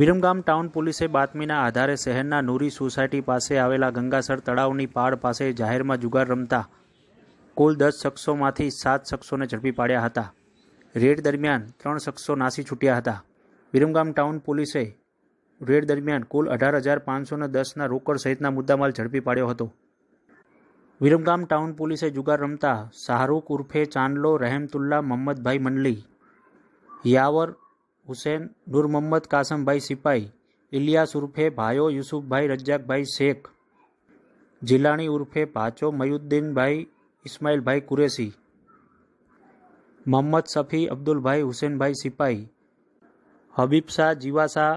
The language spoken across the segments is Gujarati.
વિરમગામ ટાઉન પોલીસે બાતમીના આધારે શહેરના નૂરી સોસાયટી પાસે આવેલા ગંગાસર તળાવની પાળ પાસે જાહેરમાં જુગાર રમતા કુલ દસ શખ્સોમાંથી સાત શખ્સોને ઝડપી પાડ્યા હતા રેડ દરમિયાન ત્રણ શખ્સો નાસી છૂટ્યા હતા વિરમગામ ટાઉન પોલીસે રેડ દરમિયાન કુલ અઢાર હજાર પાંચસોને દસના રોકડ સહિતના મુદ્દામાલ ઝડપી પાડ્યો હતો વિરમગામ ટાઉન પોલીસે જુગાર રમતા શાહરૂખ ઉર્ફે ચાંદલો રહેમતુલ્લા મહમ્મદભાઈ મંડલી યાવર હુસેન નૂર મોહમ્મદ કાસમભાઈ સિપાઈ ઇલિયાસ ઉર્ફે ભાયો યુસુફભાઈ રજાકભાઈ શેખ જિલાણી ઉર્ફે ભાચો મયુદ્દીનભાઈ ઇસ્માઇલભાઈ કુરેશી મોહમ્મદ સફી અબ્દુલભાઈ હુસેનભાઈ સિપાઈ હબીબ જીવાશાહ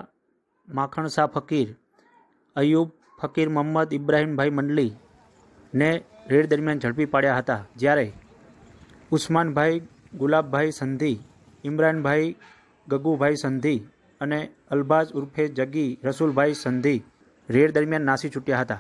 માખણશાહ ફકીર અયુબ ફકીર મોહમ્મદ ઇબ્રાહીમભાઈ મંડલી ને રેડ દરમિયાન ઝડપી પાડ્યા હતા જ્યારે ઉસ્માનભાઈ ગુલાબભાઈ સંધી ઇમરાનભાઈ ગગુભાઈ સંધી અને અલબાઝ ઉર્ફે જગી રસુલભાઈ સંધી રેડ દરમિયાન નાસી છૂટ્યા હતા